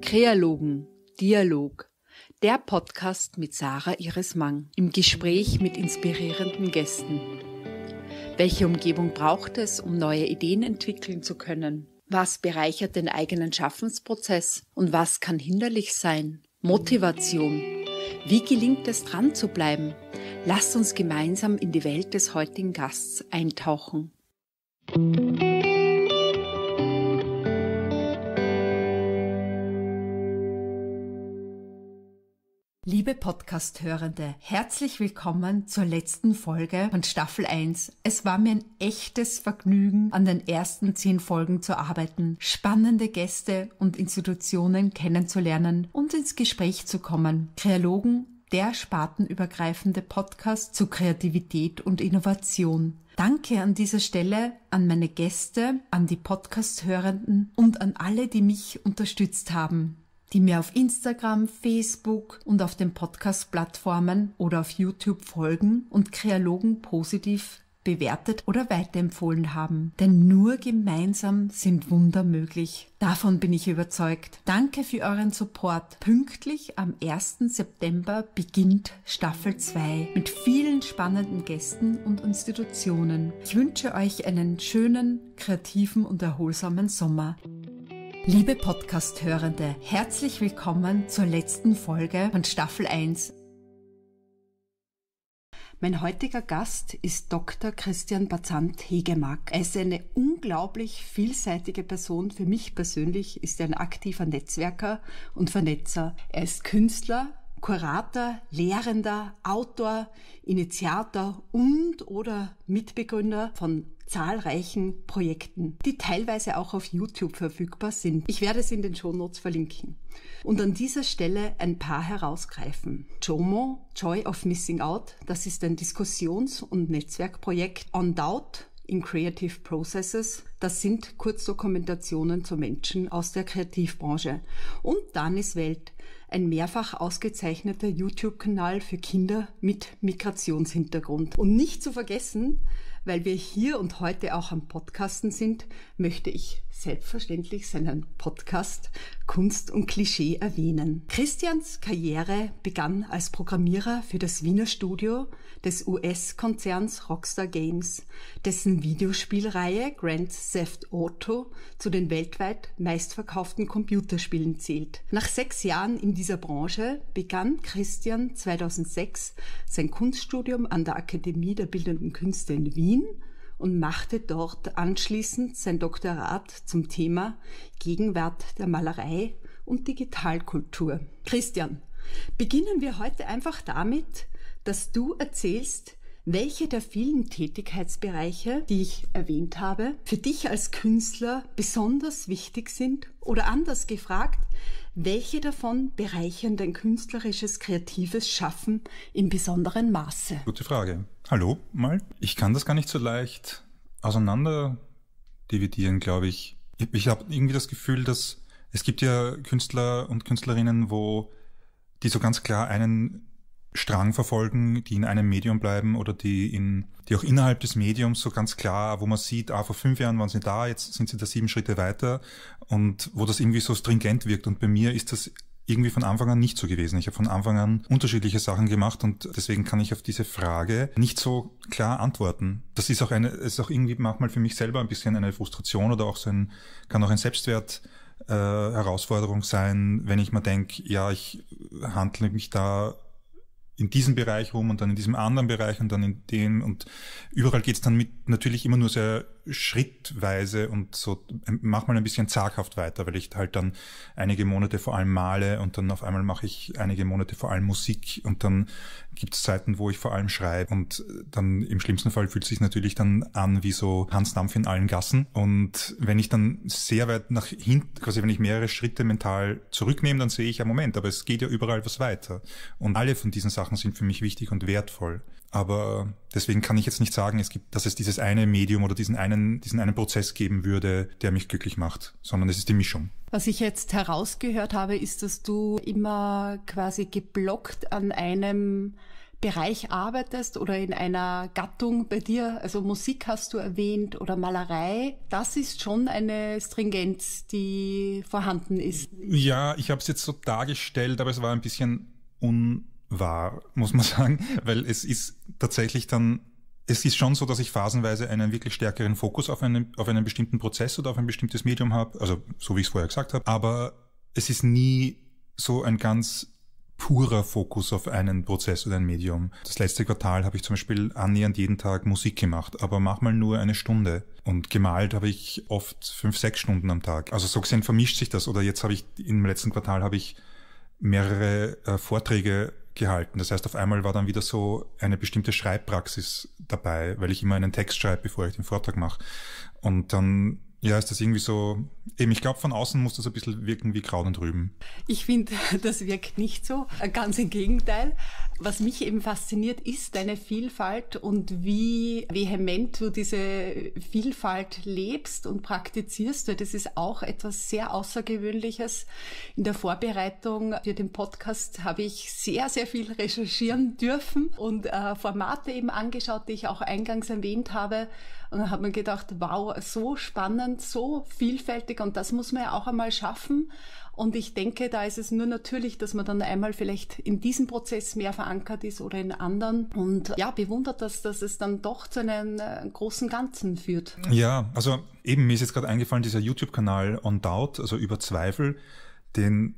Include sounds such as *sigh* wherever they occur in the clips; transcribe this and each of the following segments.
Kreologen Dialog der Podcast mit Sarah Iris Mang im Gespräch mit inspirierenden Gästen. Welche Umgebung braucht es, um neue Ideen entwickeln zu können? Was bereichert den eigenen Schaffensprozess und was kann hinderlich sein? Motivation, wie gelingt es dran zu bleiben? Lasst uns gemeinsam in die Welt des heutigen Gasts eintauchen. Musik Liebe Podcast-Hörende, herzlich willkommen zur letzten Folge von Staffel 1. Es war mir ein echtes Vergnügen, an den ersten zehn Folgen zu arbeiten, spannende Gäste und Institutionen kennenzulernen und ins Gespräch zu kommen. Kreologen der spartenübergreifende Podcast zu Kreativität und Innovation. Danke an dieser Stelle an meine Gäste, an die Podcast-Hörenden und an alle, die mich unterstützt haben die mir auf Instagram, Facebook und auf den Podcast-Plattformen oder auf YouTube folgen und Kreologen positiv bewertet oder weiterempfohlen haben. Denn nur gemeinsam sind Wunder möglich. Davon bin ich überzeugt. Danke für euren Support. Pünktlich am 1. September beginnt Staffel 2 mit vielen spannenden Gästen und Institutionen. Ich wünsche euch einen schönen, kreativen und erholsamen Sommer. Liebe Podcast-Hörende, herzlich willkommen zur letzten Folge von Staffel 1. Mein heutiger Gast ist Dr. Christian Bazant Hegemack. Er ist eine unglaublich vielseitige Person. Für mich persönlich ist er ein aktiver Netzwerker und Vernetzer. Er ist Künstler, Kurator, Lehrender, Autor, Initiator und oder Mitbegründer von zahlreichen Projekten, die teilweise auch auf YouTube verfügbar sind. Ich werde es in den Show Notes verlinken. Und an dieser Stelle ein paar herausgreifen. JOMO, Joy of Missing Out, das ist ein Diskussions- und Netzwerkprojekt. On Doubt, in Creative Processes. Das sind Kurzdokumentationen zu Menschen aus der Kreativbranche. Und Danis Welt, ein mehrfach ausgezeichneter YouTube-Kanal für Kinder mit Migrationshintergrund. Und nicht zu vergessen, weil wir hier und heute auch am Podcasten sind, möchte ich selbstverständlich seinen Podcast Kunst und Klischee erwähnen. Christians Karriere begann als Programmierer für das Wiener Studio des US-Konzerns Rockstar Games, dessen Videospielreihe Grand Theft Auto zu den weltweit meistverkauften Computerspielen zählt. Nach sechs Jahren in dieser Branche begann Christian 2006 sein Kunststudium an der Akademie der Bildenden Künste in Wien und machte dort anschließend sein Doktorat zum Thema Gegenwart der Malerei und Digitalkultur. Christian, beginnen wir heute einfach damit, dass du erzählst, welche der vielen Tätigkeitsbereiche, die ich erwähnt habe, für dich als Künstler besonders wichtig sind oder anders gefragt, welche davon bereichern dein künstlerisches, kreatives Schaffen in besonderem Maße? Gute Frage. Hallo, mal. Ich kann das gar nicht so leicht auseinander dividieren, glaube ich. Ich, ich habe irgendwie das Gefühl, dass es gibt ja Künstler und Künstlerinnen, wo die so ganz klar einen Strang verfolgen, die in einem Medium bleiben oder die in, die auch innerhalb des Mediums so ganz klar, wo man sieht, ah, vor fünf Jahren waren sie da, jetzt sind sie da sieben Schritte weiter und wo das irgendwie so stringent wirkt. Und bei mir ist das irgendwie von Anfang an nicht so gewesen. Ich habe von Anfang an unterschiedliche Sachen gemacht und deswegen kann ich auf diese Frage nicht so klar antworten. Das ist auch eine, ist auch irgendwie manchmal für mich selber ein bisschen eine Frustration oder auch so ein, kann auch ein Selbstwert äh, Herausforderung sein, wenn ich mir denke, ja, ich handle mich da in diesem Bereich rum und dann in diesem anderen Bereich und dann in dem und überall geht's dann mit natürlich immer nur sehr schrittweise und so ähm, mach mal ein bisschen zaghaft weiter, weil ich halt dann einige Monate vor allem male und dann auf einmal mache ich einige Monate vor allem Musik und dann gibt's Zeiten, wo ich vor allem schreibe und dann im schlimmsten Fall fühlt sich natürlich dann an wie so Hans Dampf in allen Gassen und wenn ich dann sehr weit nach hinten, quasi wenn ich mehrere Schritte mental zurücknehme, dann sehe ich ja Moment, aber es geht ja überall was weiter und alle von diesen Sachen Sachen sind für mich wichtig und wertvoll. Aber deswegen kann ich jetzt nicht sagen, es gibt, dass es dieses eine Medium oder diesen einen, diesen einen Prozess geben würde, der mich glücklich macht, sondern es ist die Mischung. Was ich jetzt herausgehört habe, ist, dass du immer quasi geblockt an einem Bereich arbeitest oder in einer Gattung bei dir, also Musik hast du erwähnt oder Malerei, das ist schon eine Stringenz, die vorhanden ist. Ja, ich habe es jetzt so dargestellt, aber es war ein bisschen un war, muss man *laughs* sagen, weil es ist tatsächlich dann, es ist schon so, dass ich phasenweise einen wirklich stärkeren Fokus auf einen, auf einen bestimmten Prozess oder auf ein bestimmtes Medium habe, also so wie ich es vorher gesagt habe, aber es ist nie so ein ganz purer Fokus auf einen Prozess oder ein Medium. Das letzte Quartal habe ich zum Beispiel annähernd jeden Tag Musik gemacht, aber manchmal nur eine Stunde. Und gemalt habe ich oft fünf, sechs Stunden am Tag. Also so gesehen vermischt sich das. Oder jetzt habe ich, im letzten Quartal habe ich mehrere äh, Vorträge gehalten. Das heißt, auf einmal war dann wieder so eine bestimmte Schreibpraxis dabei, weil ich immer einen Text schreibe, bevor ich den Vortrag mache. Und dann ja, ist das irgendwie so, eben ich glaube, von außen muss das ein bisschen wirken wie Kraut und Rüben. Ich finde, *laughs* das wirkt nicht so, ganz im Gegenteil. Was mich eben fasziniert, ist deine Vielfalt und wie vehement du diese Vielfalt lebst und praktizierst. Das ist auch etwas sehr Außergewöhnliches. In der Vorbereitung für den Podcast habe ich sehr, sehr viel recherchieren dürfen und äh, Formate eben angeschaut, die ich auch eingangs erwähnt habe und dann hat man gedacht, wow, so spannend, so vielfältig und das muss man ja auch einmal schaffen. Und ich denke, da ist es nur natürlich, dass man dann einmal vielleicht in diesem Prozess mehr verankert ist oder in anderen. Und ja, bewundert das, dass es dann doch zu einem äh, großen Ganzen führt. Ja, also eben mir ist jetzt gerade eingefallen, dieser YouTube-Kanal On Doubt, also über Zweifel, den,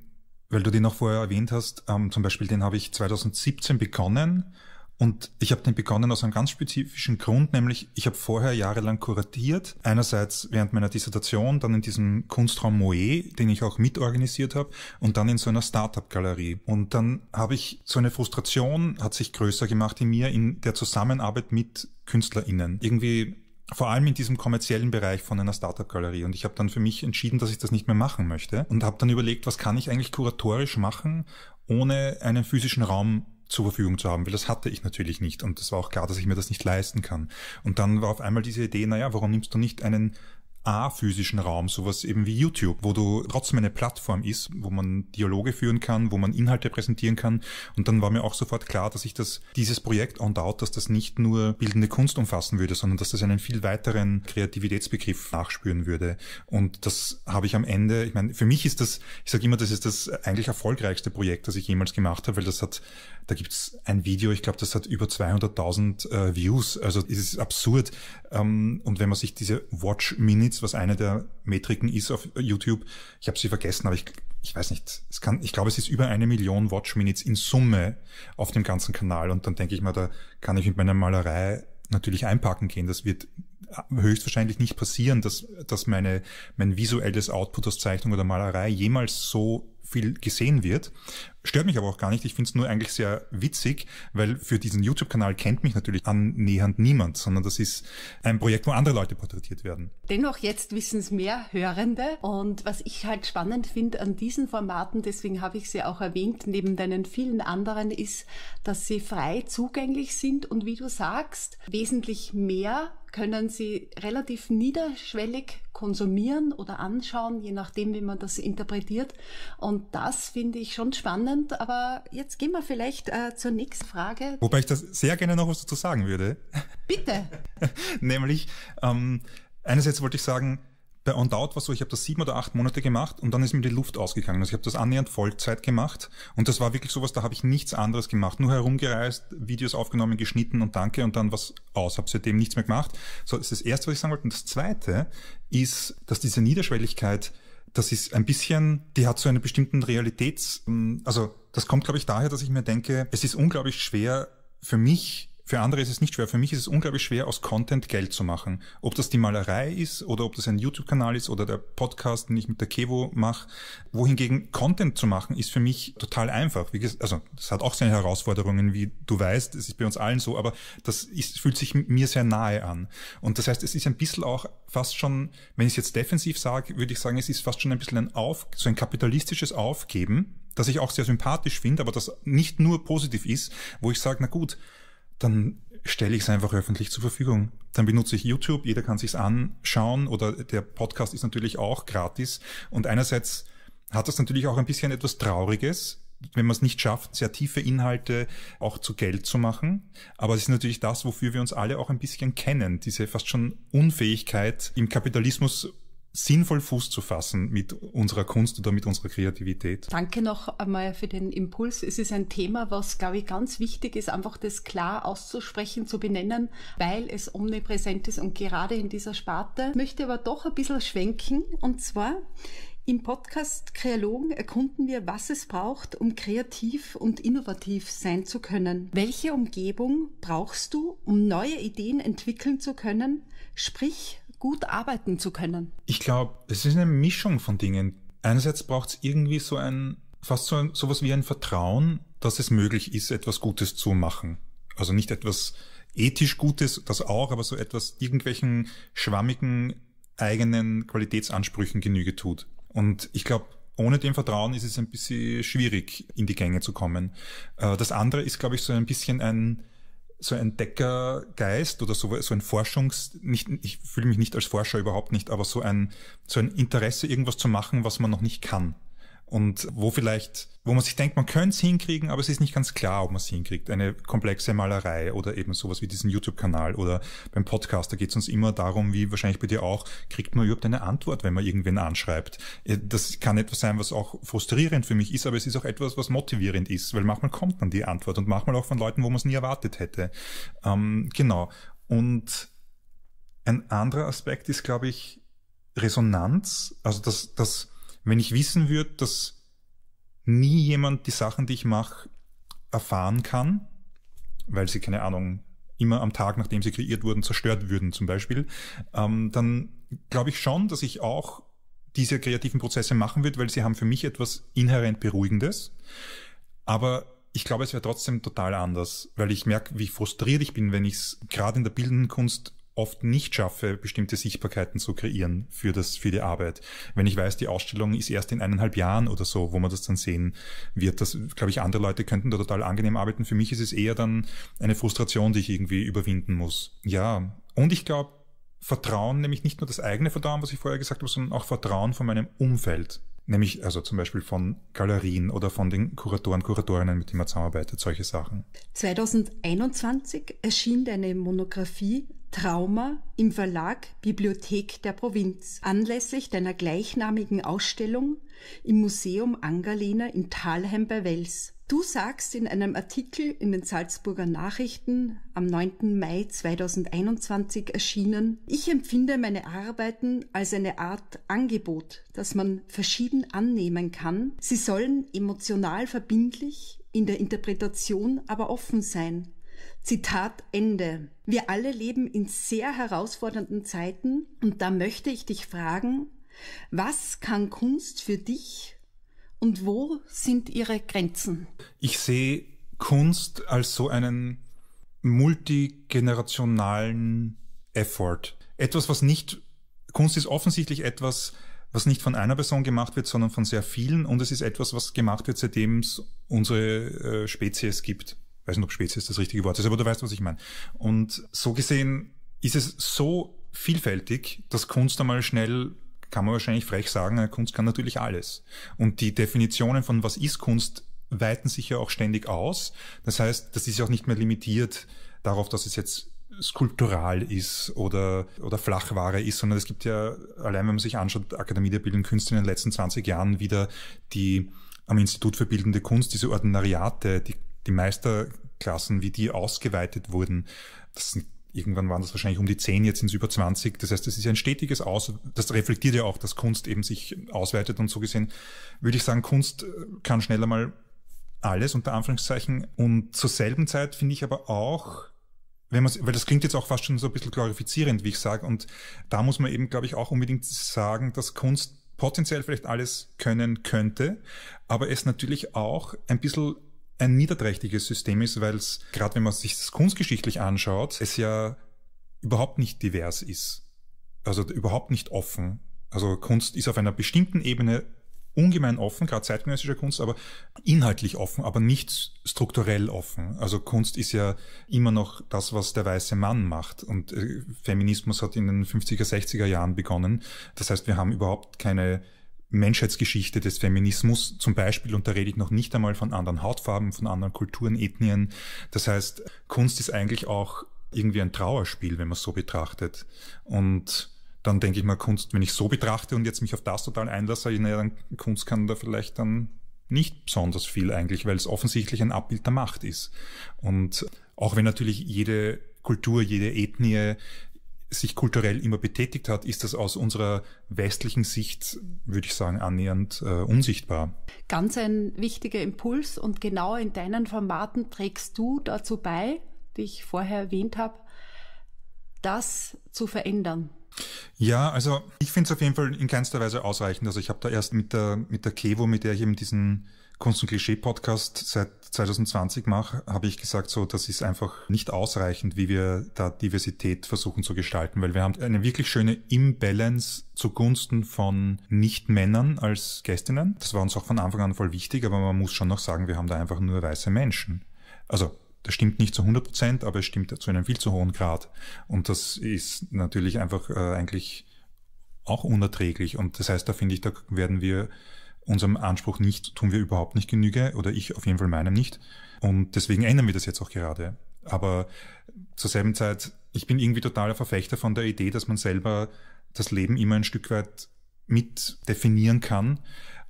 weil du den auch vorher erwähnt hast, ähm, zum Beispiel den habe ich 2017 begonnen und ich habe den begonnen aus einem ganz spezifischen Grund, nämlich ich habe vorher jahrelang kuratiert. Einerseits während meiner Dissertation, dann in diesem Kunstraum Moe, den ich auch mitorganisiert habe, und dann in so einer Startup-Galerie. Und dann habe ich so eine Frustration, hat sich größer gemacht in mir, in der Zusammenarbeit mit KünstlerInnen. Irgendwie vor allem in diesem kommerziellen Bereich von einer Startup-Galerie. Und ich habe dann für mich entschieden, dass ich das nicht mehr machen möchte und habe dann überlegt, was kann ich eigentlich kuratorisch machen, ohne einen physischen Raum zur Verfügung zu haben, weil das hatte ich natürlich nicht und das war auch klar, dass ich mir das nicht leisten kann. Und dann war auf einmal diese Idee, naja, warum nimmst du nicht einen a-physischen Raum, sowas eben wie YouTube, wo du trotzdem eine Plattform ist, wo man Dialoge führen kann, wo man Inhalte präsentieren kann. Und dann war mir auch sofort klar, dass ich das, dieses Projekt On Doubt, dass das nicht nur bildende Kunst umfassen würde, sondern dass das einen viel weiteren Kreativitätsbegriff nachspüren würde. Und das habe ich am Ende, ich meine, für mich ist das, ich sage immer, das ist das eigentlich erfolgreichste Projekt, das ich jemals gemacht habe, weil das hat, da gibt's ein Video, ich glaube, das hat über 200.000 äh, Views. Also es ist absurd. Ähm, und wenn man sich diese Watch Minutes Views, was eine der Metriken ist auf YouTube. Ich habe sie vergessen, aber ich, ich weiß nicht. Es kann, ich glaube, es ist über eine Million Watch Minutes in Summe auf dem ganzen Kanal. Und dann denke ich mal, da kann ich mit meiner Malerei natürlich einpacken gehen. Das wird höchstwahrscheinlich nicht passieren, dass, dass meine, mein visuelles Output aus Zeichnung oder Malerei jemals so viel gesehen wird. Stört mich aber auch gar nicht. Ich finde es nur eigentlich sehr witzig, weil für diesen YouTube-Kanal kennt mich natürlich annähernd niemand, sondern das ist ein Projekt, wo andere Leute porträtiert werden. Dennoch jetzt wissen es mehr Hörende. Und was ich halt spannend finde an diesen Formaten, deswegen habe ich sie auch erwähnt, neben deinen vielen anderen, ist, dass sie frei zugänglich sind und wie du sagst, wesentlich mehr können sie relativ niederschwellig konsumieren oder anschauen, je nachdem, wie man das interpretiert. Und das finde ich schon spannend. Aber jetzt gehen wir vielleicht äh, zur nächsten Frage. Wobei ich das sehr gerne noch was dazu sagen würde. Bitte. *laughs* Nämlich, ähm, einerseits wollte ich sagen, bei On Doubt war so, ich habe das sieben oder acht Monate gemacht und dann ist mir die Luft ausgegangen. Also ich habe das annähernd Vollzeit gemacht und das war wirklich sowas, da habe ich nichts anderes gemacht. Nur herumgereist, Videos aufgenommen, geschnitten und danke und dann was aus. Habe seitdem nichts mehr gemacht. So, das ist das Erste, was ich sagen wollte. Und das Zweite ist, dass diese Niederschwelligkeit, das ist ein bisschen, die hat so einen bestimmten Realitäts... Hm, also das kommt, glaube ich, daher, dass ich mir denke, es ist unglaublich schwer für mich für andere ist es nicht schwer. Für mich ist es unglaublich schwer, aus Content Geld zu machen. Ob das die Malerei ist oder ob das ein YouTube-Kanal ist oder der Podcast, den ich mit der Kevo mache. Wohingegen Content zu machen, ist für mich total einfach. Gesagt, also das hat auch seine Herausforderungen, wie du weißt. Es ist bei uns allen so, aber das ist, fühlt sich mir sehr nahe an. Und das heißt, es ist ein bisschen auch fast schon, wenn ich es jetzt defensiv sage, würde ich sagen, es ist fast schon ein bisschen ein Auf, so ein kapitalistisches Aufgeben, das ich auch sehr sympathisch finde, aber das nicht nur positiv ist, wo ich sage, na gut, dann stelle ich es einfach öffentlich zur Verfügung. Dann benutze ich YouTube, jeder kann sich's anschauen oder der Podcast ist natürlich auch gratis. Und einerseits hat das natürlich auch ein bisschen etwas Trauriges, wenn man es nicht schafft, sehr tiefe Inhalte auch zu Geld zu machen. Aber es ist natürlich das, wofür wir uns alle auch ein bisschen kennen, diese fast schon Unfähigkeit im Kapitalismus sinnvoll Fuß zu fassen mit unserer Kunst oder mit unserer Kreativität. Danke noch einmal für den Impuls. Es ist ein Thema, was, glaube ich, ganz wichtig ist, einfach das klar auszusprechen, zu benennen, weil es omnipräsent ist und gerade in dieser Sparte. Ich möchte aber doch ein bisschen schwenken und zwar im Podcast Kreologen erkunden wir, was es braucht, um kreativ und innovativ sein zu können. Welche Umgebung brauchst du, um neue Ideen entwickeln zu können? Sprich, gut arbeiten zu können? Ich glaube, es ist eine Mischung von Dingen. Einerseits braucht es irgendwie so ein, fast so ein, sowas wie ein Vertrauen, dass es möglich ist, etwas Gutes zu machen. Also nicht etwas ethisch Gutes, das auch, aber so etwas irgendwelchen schwammigen eigenen Qualitätsansprüchen Genüge tut. Und ich glaube, ohne dem Vertrauen ist es ein bisschen schwierig, in die Gänge zu kommen. Äh, das andere ist, glaube ich, so ein bisschen ein so ein Deckergeist oder so, so ein Forschungs, nicht, ich fühle mich nicht als Forscher überhaupt nicht, aber so ein, so ein Interesse, irgendwas zu machen, was man noch nicht kann und wo vielleicht, wo man sich denkt, man könnte es hinkriegen, aber es ist nicht ganz klar, ob man es hinkriegt. Eine komplexe Malerei oder eben sowas wie diesen YouTube-Kanal oder beim Podcast, da geht es uns immer darum, wie wahrscheinlich bei dir auch, kriegt man überhaupt eine Antwort, wenn man irgendwen anschreibt. Äh, das kann etwas sein, was auch frustrierend für mich ist, aber es ist auch etwas, was motivierend ist, weil manchmal kommt man die Antwort und manchmal auch von Leuten, wo man es nie erwartet hätte. Ähm, genau. Und ein anderer Aspekt ist, glaube ich, Resonanz, also das, das wenn ich wissen würde, dass nie jemand die Sachen, die ich mache, erfahren kann, weil sie, keine Ahnung, immer am Tag, nachdem sie kreiert wurden, zerstört würden zum Beispiel, ähm, dann glaube ich schon, dass ich auch diese kreativen Prozesse machen würde, weil sie haben für mich etwas inhärent Beruhigendes. Aber ich glaube, es wäre trotzdem total anders, weil ich merke, wie frustriert ich bin, wenn ich es gerade in der bildenden Kunst oft nicht schaffe, bestimmte Sichtbarkeiten zu kreieren für das, für die Arbeit. Wenn ich weiß, die Ausstellung ist erst in eineinhalb Jahren oder so, wo man das dann sehen wird, das, glaube ich, andere Leute könnten da total angenehm arbeiten. Für mich ist es eher dann eine Frustration, die ich irgendwie überwinden muss. Ja. Und ich glaube, Vertrauen, nämlich nicht nur das eigene Vertrauen, was ich vorher gesagt habe, sondern auch Vertrauen von meinem Umfeld. Nämlich also zum Beispiel von Galerien oder von den Kuratoren, Kuratorinnen, mit denen man zusammenarbeitet, solche Sachen. 2021 erschien deine Monographie Trauma im Verlag Bibliothek der Provinz anlässlich deiner gleichnamigen Ausstellung im Museum Angerlina in Thalheim bei Wels. Du sagst in einem Artikel in den Salzburger Nachrichten am 9. Mai 2021 erschienen, ich empfinde meine Arbeiten als eine Art Angebot, das man verschieden annehmen kann. Sie sollen emotional verbindlich, in der Interpretation aber offen sein. Zitat Ende. Wir alle leben in sehr herausfordernden Zeiten und da möchte ich dich fragen, was kann Kunst für dich und wo sind ihre Grenzen? Ich sehe Kunst als so einen multigenerationalen Effort. Etwas, was nicht, Kunst ist offensichtlich etwas, was nicht von einer Person gemacht wird, sondern von sehr vielen. Und es ist etwas, was gemacht wird, seitdem es unsere äh, Spezies gibt. Ich weiß nicht, ob Spezies das richtige Wort ist, aber du weißt, was ich meine. Und so gesehen ist es so vielfältig, dass Kunst einmal schnell kann man wahrscheinlich frech sagen, Kunst kann natürlich alles. Und die Definitionen von was ist Kunst weiten sich ja auch ständig aus. Das heißt, das ist ja auch nicht mehr limitiert darauf, dass es jetzt skulptural ist oder, oder Flachware ist, sondern es gibt ja, allein wenn man sich anschaut, Akademie der Bildenden Künste in den letzten 20 Jahren wieder die am Institut für Bildende Kunst, diese Ordinariate, die, die Meisterklassen, wie die ausgeweitet wurden. Das sind Irgendwann waren das wahrscheinlich um die 10, jetzt sind es über 20. Das heißt, das ist ein stetiges Aus, das reflektiert ja auch, dass Kunst eben sich ausweitet und so gesehen würde ich sagen, Kunst äh, kann schneller mal alles unter Anführungszeichen. Und zur selben Zeit finde ich aber auch, wenn man, weil das klingt jetzt auch fast schon so ein bisschen glorifizierend, wie ich sage, und da muss man eben, glaube ich, auch unbedingt sagen, dass Kunst potenziell vielleicht alles können könnte, aber es natürlich auch ein bisschen ein niederträchtiges System ist, weil es, gerade wenn man sich das kunstgeschichtlich anschaut, es ja überhaupt nicht divers ist. Also überhaupt nicht offen. Also Kunst ist auf einer bestimmten Ebene ungemein offen, gerade zeitgenössische Kunst, aber inhaltlich offen, aber nicht strukturell offen. Also Kunst ist ja immer noch das, was der weiße Mann macht. Und äh, Feminismus hat in den 50er, 60er Jahren begonnen. Das heißt, wir haben überhaupt keine Menschheitsgeschichte des Feminismus zum Beispiel, und da rede ich noch nicht einmal von anderen Hautfarben, von anderen Kulturen, Ethnien. Das heißt, Kunst ist eigentlich auch irgendwie ein Trauerspiel, wenn man es so betrachtet. Und dann denke ich mal, Kunst, wenn ich so betrachte und jetzt mich auf das total einlasse, naja, dann Kunst kann da vielleicht dann nicht besonders viel eigentlich, weil es offensichtlich ein Abbild der Macht ist. Und auch wenn natürlich jede Kultur, jede Ethnie sich kulturell immer betätigt hat, ist das aus unserer westlichen Sicht, würde ich sagen, annähernd äh, unsichtbar. Ganz ein wichtiger Impuls und genau in deinen Formaten trägst du dazu bei, die ich vorher erwähnt habe, das zu verändern. Ja, also ich finde es auf jeden Fall in keinster Weise ausreichend. Also ich habe da erst mit der, mit der Kevo, mit der ich eben diesen Kunst- und Klischee-Podcast seit 2020 mache, habe ich gesagt, so, das ist einfach nicht ausreichend, wie wir da Diversität versuchen zu gestalten, weil wir haben eine wirklich schöne Imbalance zugunsten von Nicht-Männern als Gästinnen. Das war uns auch von Anfang an voll wichtig, aber man muss schon noch sagen, wir haben da einfach nur weiße Menschen. Also, das stimmt nicht zu 100 Prozent, aber es stimmt zu einem viel zu hohen Grad. Und das ist natürlich einfach äh, eigentlich auch unerträglich. Und das heißt, da finde ich, da werden wir unserem Anspruch nicht, tun wir überhaupt nicht Genüge oder ich auf jeden Fall meinem nicht. Und deswegen ändern wir das jetzt auch gerade. Aber zur selben Zeit, ich bin irgendwie totaler Verfechter von der Idee, dass man selber das Leben immer ein Stück weit mit definieren kann,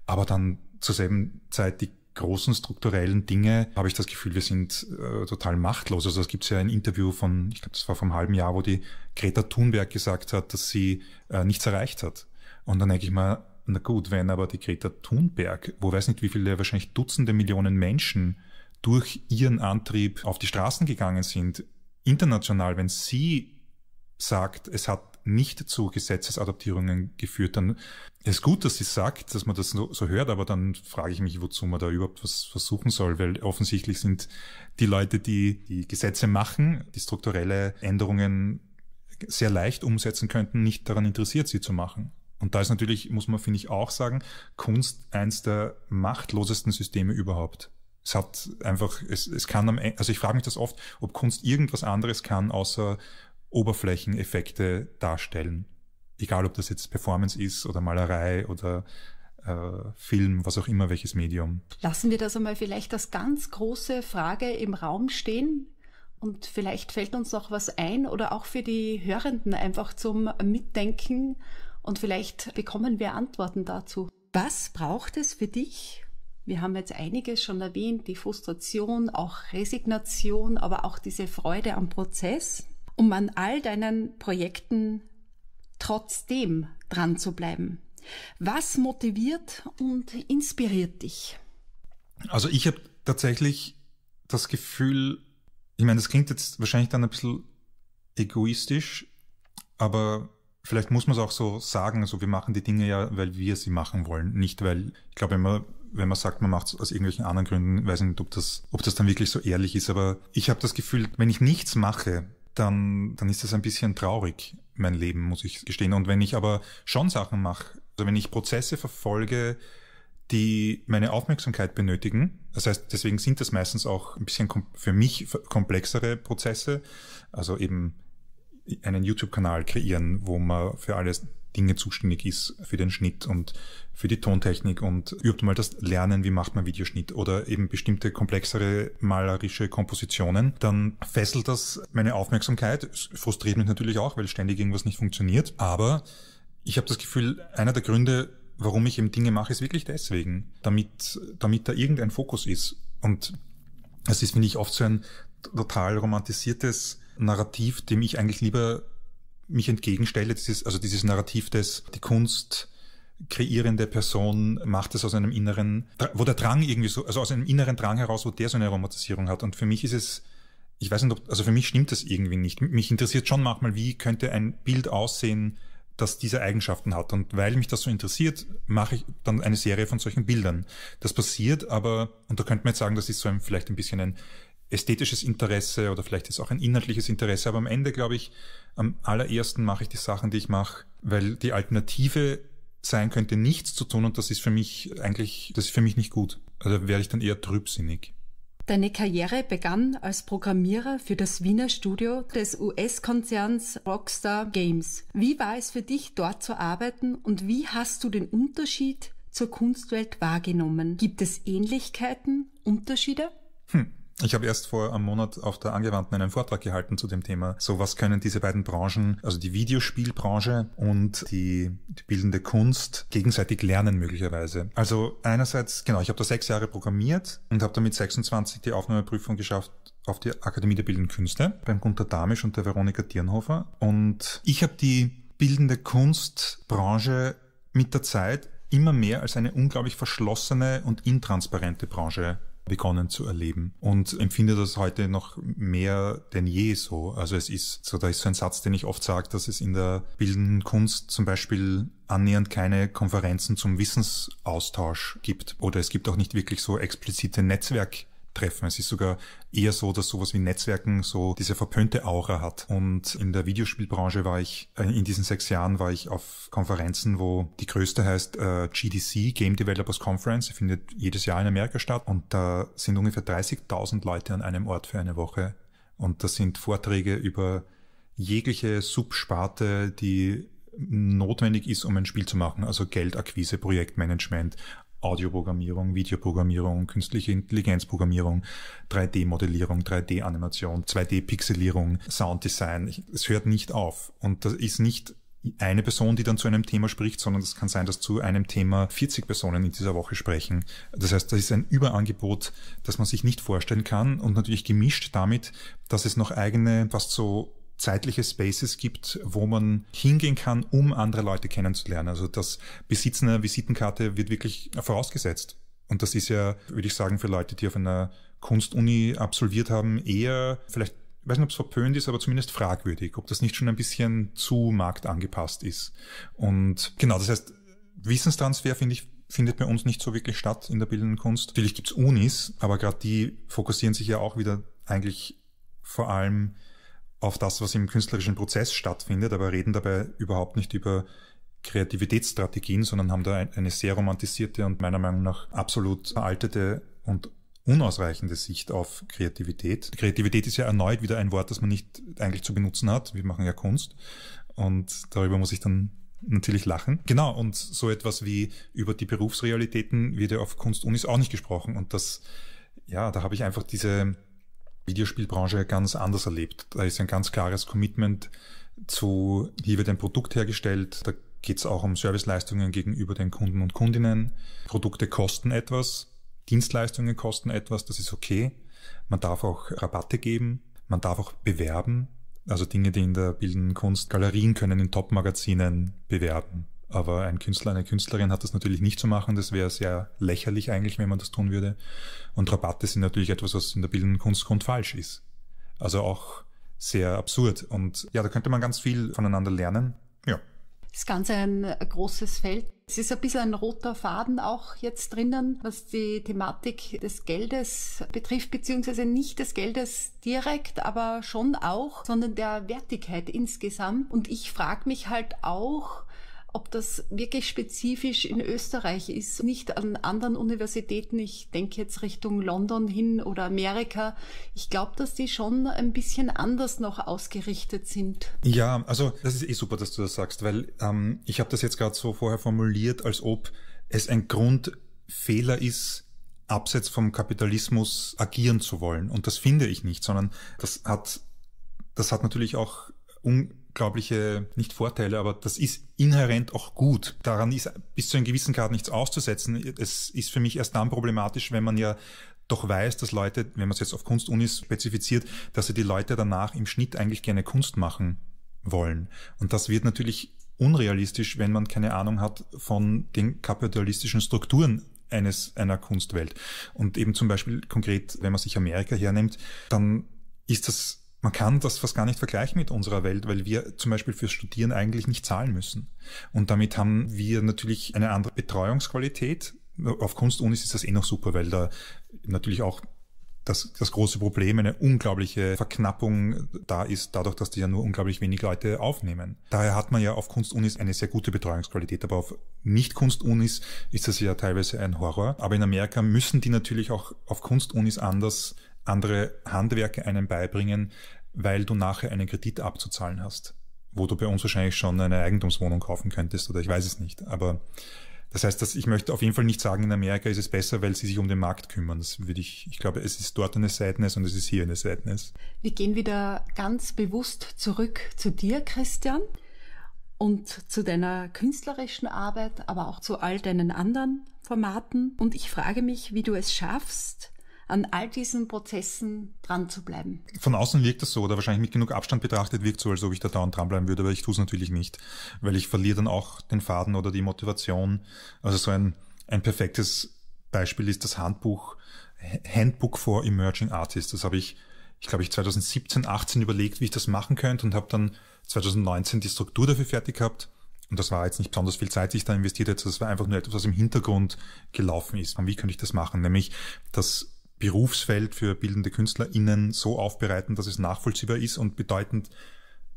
aber dann zur selben Zeit die großen strukturellen Dinge habe ich das Gefühl, wir sind äh, total machtlos. Also es gibt ja ein Interview von, ich glaube, das war vom halben Jahr, wo die Greta Thunberg gesagt hat, dass sie äh, nichts erreicht hat. Und dann denke ich mal, na gut, wenn aber die Greta Thunberg, wo weiß nicht wie viele, wahrscheinlich Dutzende Millionen Menschen durch ihren Antrieb auf die Straßen gegangen sind, international, wenn sie sagt, es hat nicht zu Gesetzesadaptierungen geführt, dann ist gut, dass sie sagt, dass man das so, hört, aber dann frage ich mich, wozu man da überhaupt was versuchen soll, weil offensichtlich sind die Leute, die die Gesetze machen, die strukturelle Änderungen sehr leicht umsetzen könnten, nicht daran interessiert, sie zu machen. Und da ist natürlich, muss man, finde ich, auch sagen, Kunst eins der machtlosesten Systeme überhaupt. Es hat einfach, es, es kann am Ende, also ich frage mich das oft, ob Kunst irgendwas anderes kann, außer Oberflächeneffekte darstellen. Egal, ob das jetzt Performance ist oder Malerei oder äh, Film, was auch immer, welches Medium. Lassen wir das einmal vielleicht als ganz große Frage im Raum stehen. Und vielleicht fällt uns noch was ein oder auch für die Hörenden einfach zum Mitdenken und vielleicht bekommen wir Antworten dazu. Was braucht es für dich? Wir haben jetzt einiges schon erwähnt, die Frustration, auch Resignation, aber auch diese Freude am Prozess, um an all deinen Projekten trotzdem dran zu bleiben. Was motiviert und inspiriert dich? Also ich habe tatsächlich das Gefühl, ich meine, das klingt jetzt wahrscheinlich dann ein bisschen egoistisch, aber Vielleicht muss man es auch so sagen, also wir machen die Dinge ja, weil wir sie machen wollen, nicht weil, ich glaube, wenn man, wenn man sagt, man macht es aus irgendwelchen anderen Gründen, weiß nicht, ob das, ob das dann wirklich so ehrlich ist, aber ich habe das Gefühl, wenn ich nichts mache, dann, dann ist das ein bisschen traurig, mein Leben, muss ich gestehen. Und wenn ich aber schon Sachen mache, also wenn ich Prozesse verfolge, die meine Aufmerksamkeit benötigen. Das heißt, deswegen sind das meistens auch ein bisschen für mich komplexere Prozesse, also eben einen YouTube-Kanal kreieren, wo man für alles Dinge zuständig ist, für den Schnitt und für die Tontechnik und übt mal das Lernen, wie macht man Videoschnitt oder eben bestimmte komplexere malerische Kompositionen, dann fesselt das meine Aufmerksamkeit. Es frustriert mich natürlich auch, weil ständig irgendwas nicht funktioniert. Aber ich habe das Gefühl, einer der Gründe, warum ich eben Dinge mache, ist wirklich deswegen, damit, damit da irgendein Fokus ist. Und es ist, finde ich, oft so ein total romantisiertes Narrativ, dem ich eigentlich lieber mich entgegenstelle, dieses, also dieses Narrativ dass die Kunst kreierende Person macht es aus einem inneren, wo der Drang irgendwie so, also aus einem inneren Drang heraus, wo der so eine Aromatisierung hat. Und für mich ist es, ich weiß nicht, ob, also für mich stimmt das irgendwie nicht. Mich interessiert schon manchmal, wie könnte ein Bild aussehen, das diese Eigenschaften hat. Und weil mich das so interessiert, mache ich dann eine Serie von solchen Bildern. Das passiert aber, und da könnte man jetzt sagen, das ist so ein, vielleicht ein bisschen ein ästhetisches Interesse oder vielleicht ist auch ein inhaltliches Interesse. Aber am Ende, glaube ich, am allerersten mache ich die Sachen, die ich mache, weil die Alternative sein könnte, nichts zu tun und das ist für mich eigentlich, das ist für mich nicht gut. Also werde ich dann eher trübsinnig. Deine Karriere begann als Programmierer für das Wiener Studio des US-Konzerns Rockstar Games. Wie war es für dich, dort zu arbeiten und wie hast du den Unterschied zur Kunstwelt wahrgenommen? Gibt es Ähnlichkeiten, Unterschiede? Hm. Ich habe erst vor einem Monat auf der Angewandten einen Vortrag gehalten zu dem Thema. So, was können diese beiden Branchen, also die Videospielbranche und die, die bildende Kunst, gegenseitig lernen möglicherweise? Also einerseits, genau, ich habe da sechs Jahre programmiert und habe damit 26 die Aufnahmeprüfung geschafft auf die Akademie der Bildenden Künste beim Gunter Damisch und der Veronika Dirnhofer. Und ich habe die bildende Kunstbranche mit der Zeit immer mehr als eine unglaublich verschlossene und intransparente Branche begonnen zu erleben und empfinde das heute noch mehr denn je so. Also es ist so, da ist so ein Satz, den ich oft sage, dass es in der bildenden Kunst zum Beispiel annähernd keine Konferenzen zum Wissensaustausch gibt oder es gibt auch nicht wirklich so explizite Netzwerk treffen. Es ist sogar eher so, dass sowas wie Netzwerken so diese verpönte Aura hat. Und in der Videospielbranche war ich, äh, in diesen sechs Jahren war ich auf Konferenzen, wo die größte heißt äh, GDC, Game Developers Conference, findet jedes Jahr in Amerika statt und da sind ungefähr 30.000 Leute an einem Ort für eine Woche. Und das sind Vorträge über jegliche Subsparte, die notwendig ist, um ein Spiel zu machen, also Geldakquise, Projektmanagement, Audioprogrammierung, Videoprogrammierung, künstliche Intelligenzprogrammierung, 3D-Modellierung, 3D-Animation, 2D-Pixelierung, Sounddesign. Es hört nicht auf. Und das ist nicht eine Person, die dann zu einem Thema spricht, sondern es kann sein, dass zu einem Thema 40 Personen in dieser Woche sprechen. Das heißt, das ist ein Überangebot, das man sich nicht vorstellen kann und natürlich gemischt damit, dass es noch eigene, fast so zeitliche Spaces gibt, wo man hingehen kann, um andere Leute kennenzulernen. Also das Besitzen einer Visitenkarte wird wirklich vorausgesetzt. Und das ist ja, würde ich sagen, für Leute, die auf einer Kunstuni absolviert haben, eher vielleicht ich weiß nicht, ob es verpönt ist, aber zumindest fragwürdig, ob das nicht schon ein bisschen zu marktangepasst ist. Und genau, das heißt, Wissenstransfer finde ich findet bei uns nicht so wirklich statt in der bildenden Kunst. Natürlich gibt's Unis, aber gerade die fokussieren sich ja auch wieder eigentlich vor allem auf das, was im künstlerischen Prozess stattfindet, aber reden dabei überhaupt nicht über Kreativitätsstrategien, sondern haben da eine sehr romantisierte und meiner Meinung nach absolut veraltete und unausreichende Sicht auf Kreativität. Kreativität ist ja erneut wieder ein Wort, das man nicht eigentlich zu benutzen hat. Wir machen ja Kunst und darüber muss ich dann natürlich lachen. Genau, und so etwas wie über die Berufsrealitäten wird ja auf Kunstunis auch nicht gesprochen und das, ja, da habe ich einfach diese Videospielbranche ganz anders erlebt. Da ist ein ganz klares Commitment zu, hier wird ein Produkt hergestellt, da geht es auch um Serviceleistungen gegenüber den Kunden und Kundinnen. Produkte kosten etwas, Dienstleistungen kosten etwas, das ist okay. Man darf auch Rabatte geben, man darf auch bewerben. Also Dinge, die in der bildenden Kunst Galerien können in Top-Magazinen bewerben. Aber ein Künstler, eine Künstlerin hat das natürlich nicht zu machen. Das wäre sehr lächerlich eigentlich, wenn man das tun würde. Und Rabatte sind natürlich etwas, was in der bildenden Kunst grundfalsch ist. Also auch sehr absurd. Und ja, da könnte man ganz viel voneinander lernen. Ja. Das ist ganz ein großes Feld. Es ist ein bisschen ein roter Faden auch jetzt drinnen, was die Thematik des Geldes betrifft, beziehungsweise nicht des Geldes direkt, aber schon auch, sondern der Wertigkeit insgesamt. Und ich frage mich halt auch, ob das wirklich spezifisch in Österreich ist, nicht an anderen Universitäten, ich denke jetzt Richtung London hin oder Amerika, ich glaube, dass die schon ein bisschen anders noch ausgerichtet sind. Ja, also das ist eh super, dass du das sagst, weil ähm, ich habe das jetzt gerade so vorher formuliert, als ob es ein Grundfehler ist, abseits vom Kapitalismus agieren zu wollen. Und das finde ich nicht, sondern das hat, das hat natürlich auch un unglaubliche, nicht Vorteile, aber das ist inhärent auch gut. Daran ist bis zu einem gewissen Grad nichts auszusetzen. Es ist für mich erst dann problematisch, wenn man ja doch weiß, dass Leute, wenn man es jetzt auf Kunstunis spezifiziert, dass sie die Leute danach im Schnitt eigentlich gerne Kunst machen wollen. Und das wird natürlich unrealistisch, wenn man keine Ahnung hat von den kapitalistischen Strukturen eines einer Kunstwelt. Und eben zum Beispiel konkret, wenn man sich Amerika hernimmt, dann ist das man kann das fast gar nicht vergleichen mit unserer Welt, weil wir zum Beispiel fürs Studieren eigentlich nicht zahlen müssen. Und damit haben wir natürlich eine andere Betreuungsqualität. Auf Kunstunis ist das eh noch super, weil da natürlich auch das, das große Problem, eine unglaubliche Verknappung da ist, dadurch, dass die ja nur unglaublich wenig Leute aufnehmen. Daher hat man ja auf Kunstunis eine sehr gute Betreuungsqualität, aber auf Nicht-Kunstunis ist das ja teilweise ein Horror. Aber in Amerika müssen die natürlich auch auf Kunstunis anders andere Handwerke einem beibringen, weil du nachher einen Kredit abzuzahlen hast, wo du bei uns wahrscheinlich schon eine Eigentumswohnung kaufen könntest oder ich weiß es nicht. Aber das heißt, dass ich möchte auf jeden Fall nicht sagen, in Amerika ist es besser, weil sie sich um den Markt kümmern. Das würde ich, ich glaube, es ist dort eine Sadness und es ist hier eine Sadness. Wir gehen wieder ganz bewusst zurück zu dir, Christian, und zu deiner künstlerischen Arbeit, aber auch zu all deinen anderen Formaten. Und ich frage mich, wie du es schaffst, an all diesen Prozessen dran zu bleiben. Von außen wirkt das so, oder wahrscheinlich mit genug Abstand betrachtet wirkt so, als ob ich da dauernd dranbleiben würde, aber ich tue es natürlich nicht, weil ich verliere dann auch den Faden oder die Motivation. Also so ein, ein perfektes Beispiel ist das Handbuch Handbook for Emerging Artists. Das habe ich, ich glaube, ich 2017, 18 überlegt, wie ich das machen könnte und habe dann 2019 die Struktur dafür fertig gehabt. Und das war jetzt nicht besonders viel Zeit, die ich da investiert hätte. Das war einfach nur etwas, was im Hintergrund gelaufen ist. Und wie könnte ich das machen? Nämlich, dass Berufsfeld für bildende KünstlerInnen so aufbereiten, dass es nachvollziehbar ist und bedeutend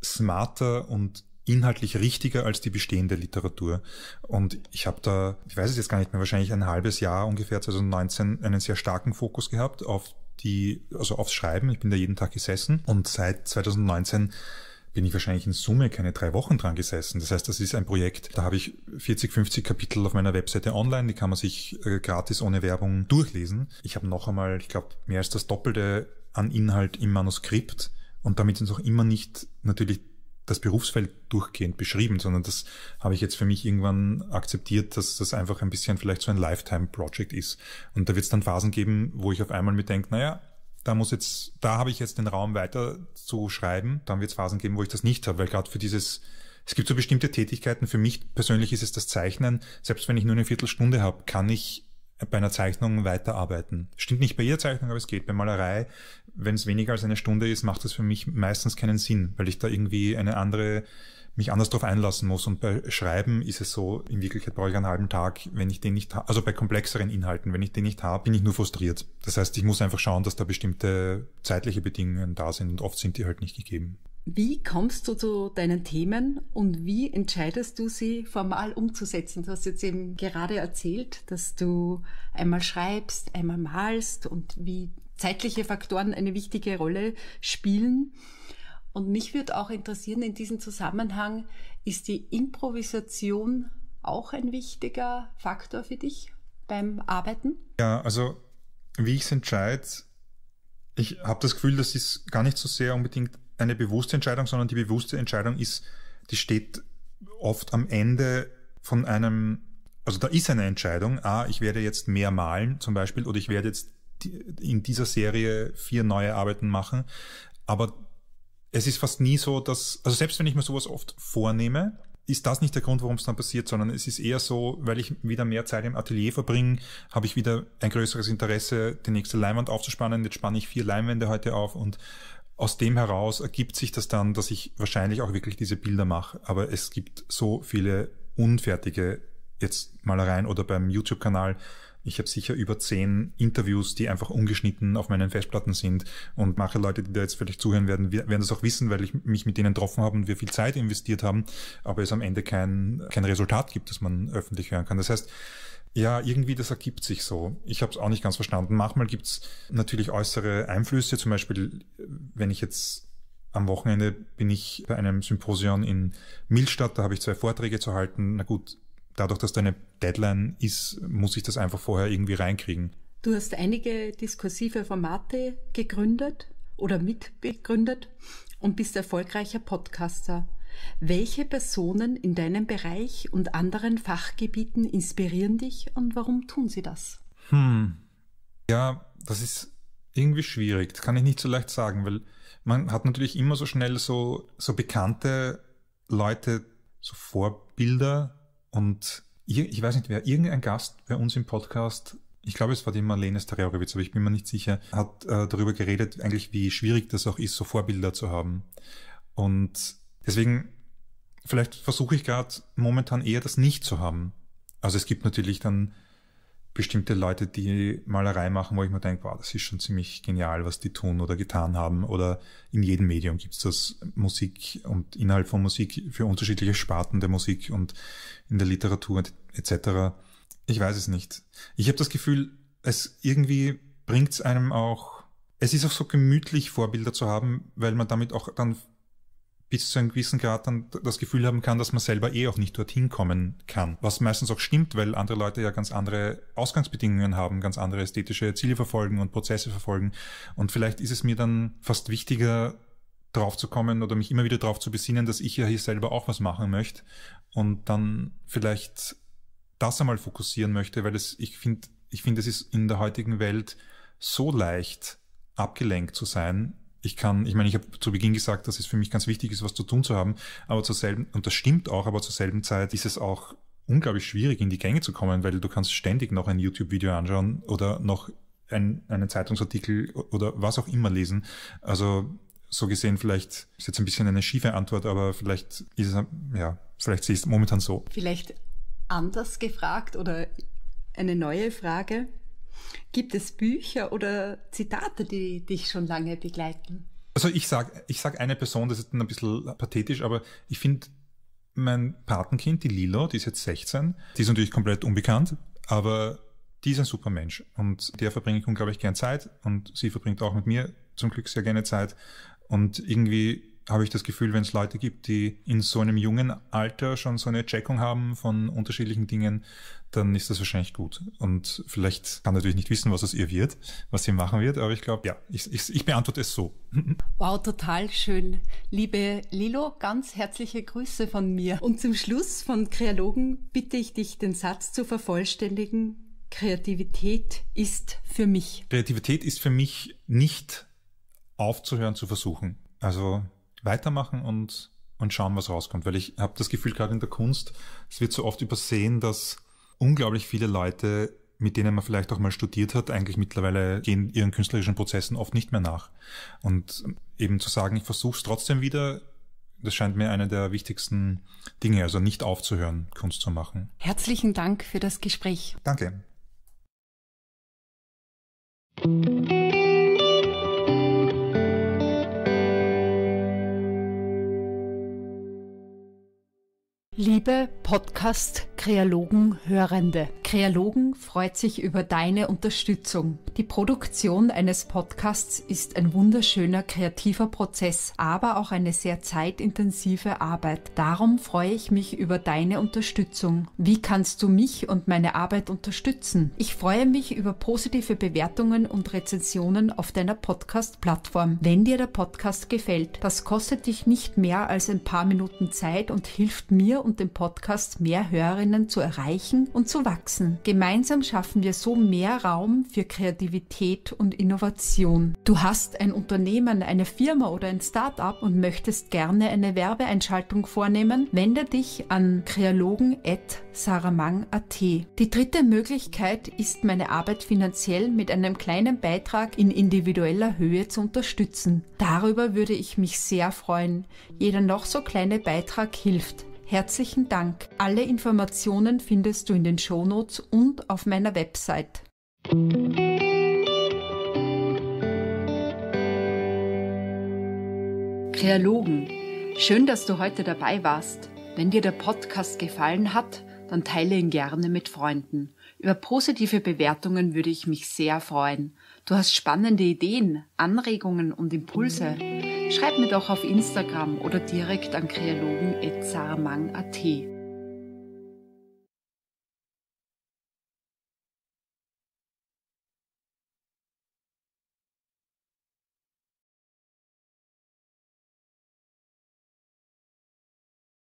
smarter und inhaltlich richtiger als die bestehende Literatur. Und ich habe da, ich weiß es jetzt gar nicht mehr, wahrscheinlich ein halbes Jahr ungefähr 2019 einen sehr starken Fokus gehabt auf die, also aufs Schreiben. Ich bin da jeden Tag gesessen und seit 2019 bin ich wahrscheinlich in Summe keine drei Wochen dran gesessen. Das heißt, das ist ein Projekt, da habe ich 40, 50 Kapitel auf meiner Webseite online, die kann man sich äh, gratis ohne Werbung durchlesen. Ich habe noch einmal, ich glaube, mehr als das Doppelte an Inhalt im Manuskript und damit sind es auch immer nicht natürlich das Berufsfeld durchgehend beschrieben, sondern das habe ich jetzt für mich irgendwann akzeptiert, dass das einfach ein bisschen vielleicht so ein Lifetime-Project ist. Und da wird es dann Phasen geben, wo ich auf einmal mir denke, naja, da muss jetzt, da habe ich jetzt den Raum weiter zu schreiben. Dann wird es Phasen geben, wo ich das nicht habe, weil gerade für dieses, es gibt so bestimmte Tätigkeiten. Für mich persönlich ist es das Zeichnen. Selbst wenn ich nur eine Viertelstunde habe, kann ich bei einer Zeichnung weiterarbeiten. Stimmt nicht bei jeder Zeichnung, aber es geht. Bei Malerei, wenn es weniger als eine Stunde ist, macht das für mich meistens keinen Sinn, weil ich da irgendwie eine andere mich anders darauf einlassen muss. Und bei Schreiben ist es so, in Wirklichkeit brauche ich einen halben Tag, wenn ich den nicht habe, also bei komplexeren Inhalten, wenn ich den nicht habe, bin ich nur frustriert. Das heißt, ich muss einfach schauen, dass da bestimmte zeitliche Bedingungen da sind und oft sind die halt nicht gegeben. Wie kommst du zu deinen Themen und wie entscheidest du sie formal umzusetzen? Du hast jetzt eben gerade erzählt, dass du einmal schreibst, einmal malst und wie zeitliche Faktoren eine wichtige Rolle spielen. Und mich würde auch interessieren in diesem Zusammenhang, ist die Improvisation auch ein wichtiger Faktor für dich beim Arbeiten? Ja, also wie ich es entscheide, ich habe das Gefühl, das ist gar nicht so sehr unbedingt eine bewusste Entscheidung, sondern die bewusste Entscheidung ist, die steht oft am Ende von einem, also da ist eine Entscheidung, ah, ich werde jetzt mehr malen zum Beispiel oder ich werde jetzt in dieser Serie vier neue Arbeiten machen, aber es ist fast nie so, dass, also selbst wenn ich mir sowas oft vornehme, ist das nicht der Grund, warum es dann passiert, sondern es ist eher so, weil ich wieder mehr Zeit im Atelier verbringe, habe ich wieder ein größeres Interesse, die nächste Leinwand aufzuspannen. Jetzt spanne ich vier Leinwände heute auf und aus dem heraus ergibt sich das dann, dass ich wahrscheinlich auch wirklich diese Bilder mache. Aber es gibt so viele unfertige jetzt Malereien oder beim YouTube-Kanal ich habe sicher über zehn Interviews, die einfach ungeschnitten auf meinen Festplatten sind. Und manche Leute, die da jetzt vielleicht zuhören werden, werden das auch wissen, weil ich mich mit denen getroffen habe und wir viel Zeit investiert haben, aber es am Ende kein, kein Resultat gibt, das man öffentlich hören kann. Das heißt, ja, irgendwie das ergibt sich so. Ich habe es auch nicht ganz verstanden. Manchmal gibt's natürlich äußere Einflüsse, zum Beispiel, wenn ich jetzt am Wochenende bin ich bei einem Symposium in Milstadt, da habe ich zwei Vorträge zu halten. Na gut, dadurch, dass da eine Deadline ist, muss ich das einfach vorher irgendwie reinkriegen. Du hast einige diskursive Formate gegründet oder mitbegründet und bist erfolgreicher Podcaster. Welche Personen in deinem Bereich und anderen Fachgebieten inspirieren dich und warum tun sie das? Hm. Ja, das ist irgendwie schwierig. Das kann ich nicht so leicht sagen, weil man hat natürlich immer so schnell so, so bekannte Leute, so Vorbilder, und ich weiß nicht wer, irgendein Gast bei uns im Podcast, ich glaube es war die Marlene Starjorowitz, aber ich bin mir nicht sicher, hat äh, darüber geredet, eigentlich wie schwierig das auch ist, so Vorbilder zu haben. Und deswegen, vielleicht versuche ich gerade momentan eher das nicht zu haben. Also es gibt natürlich dann bestimmte Leute, die Malerei machen, wo ich mir denke, wow, das ist schon ziemlich genial, was die tun oder getan haben. Oder in jedem Medium gibt es das Musik und innerhalb von Musik für unterschiedliche Sparten der Musik und in der Literatur etc. Ich weiß es nicht. Ich habe das Gefühl, es irgendwie bringt es einem auch, es ist auch so gemütlich, Vorbilder zu haben, weil man damit auch dann bis zu einem gewissen Grad dann das Gefühl haben kann, dass man selber eh auch nicht dorthin kommen kann. Was meistens auch stimmt, weil andere Leute ja ganz andere Ausgangsbedingungen haben, ganz andere ästhetische Ziele verfolgen und Prozesse verfolgen. Und vielleicht ist es mir dann fast wichtiger, drauf zu kommen oder mich immer wieder drauf zu besinnen, dass ich ja hier selber auch was machen möchte und dann vielleicht das einmal fokussieren möchte, weil es, ich finde, ich finde, es ist in der heutigen Welt so leicht, abgelenkt zu sein ich kann, ich meine, ich habe zu Beginn gesagt, dass es für mich ganz wichtig ist, was zu tun zu haben, aber zur selben, und das stimmt auch, aber zur selben Zeit ist es auch unglaublich schwierig, in die Gänge zu kommen, weil du kannst ständig noch ein YouTube-Video anschauen oder noch ein, einen Zeitungsartikel oder was auch immer lesen. Also so gesehen vielleicht ist jetzt ein bisschen eine schiefe Antwort, aber vielleicht ist es, ja, vielleicht sehe ich es momentan so. Vielleicht anders gefragt oder eine neue Frage. Gibt es Bücher oder Zitate, die dich schon lange begleiten? Also ich sag, ich sag eine Person, das ist dann ein bisschen pathetisch, aber ich finde mein Patenkind, die Lilo, die ist jetzt 16, die ist natürlich komplett unbekannt, aber die ist ein super Mensch und der verbringe ich unglaublich gern Zeit und sie verbringt auch mit mir zum Glück sehr gerne Zeit und irgendwie habe ich das Gefühl, wenn es Leute gibt, die in so einem jungen Alter schon so eine Checkung haben von unterschiedlichen Dingen, dann ist das wahrscheinlich gut. Und vielleicht kann natürlich nicht wissen, was es ihr wird, was sie machen wird, aber ich glaube, ja, ich, ich, ich beantworte es so. *laughs* Wow, total schön. Liebe Lilo, ganz herzliche Grüße von mir. Und zum Schluss von Kreologen bitte ich dich, den Satz zu vervollständigen. Kreativität ist für mich. Kreativität ist für mich nicht aufzuhören zu versuchen. Also weitermachen und, und schauen, was rauskommt. Weil ich habe das Gefühl, gerade in der Kunst, es wird so oft übersehen, dass unglaublich viele Leute, mit denen man vielleicht auch mal studiert hat, eigentlich mittlerweile gehen ihren künstlerischen Prozessen oft nicht mehr nach. Und eben zu sagen, ich versuche es trotzdem wieder, das scheint mir eine der wichtigsten Dinge, also nicht aufzuhören, Kunst zu machen. Herzlichen Dank für das Gespräch. Danke. liebe podcast krealogen hörende Kreologen freut sich über deine Unterstützung. Die Produktion eines Podcasts ist ein wunderschöner kreativer Prozess, aber auch eine sehr zeitintensive Arbeit. Darum freue ich mich über deine Unterstützung. Wie kannst du mich und meine Arbeit unterstützen? Ich freue mich über positive Bewertungen und Rezensionen auf deiner Podcast-Plattform. Wenn dir der Podcast gefällt, das kostet dich nicht mehr als ein paar Minuten Zeit und hilft mir und dem Podcast mehr Hörerinnen zu erreichen und zu wachsen setzen. Gemeinsam schaffen wir so mehr Raum für Kreativität und Innovation. Du hast ein Unternehmen, eine Firma oder ein Startup und möchtest gerne eine Werbeeinschaltung vornehmen? Wende dich an kreologen.saramang.at. Die dritte Möglichkeit ist, meine Arbeit finanziell mit einem kleinen Beitrag in individueller Höhe zu unterstützen. Darüber würde ich mich sehr freuen. Jeder noch so kleine Beitrag hilft. Herzlichen Dank. Alle Informationen findest du in den Shownotes und auf meiner Website. Kreologen, schön, dass du heute dabei warst. Wenn dir der Podcast gefallen hat, dann teile ihn gerne mit Freunden. Über positive Bewertungen würde ich mich sehr freuen. Du hast spannende Ideen, Anregungen und Impulse? Schreib mir doch auf Instagram oder direkt an kreologen.zaramang.at.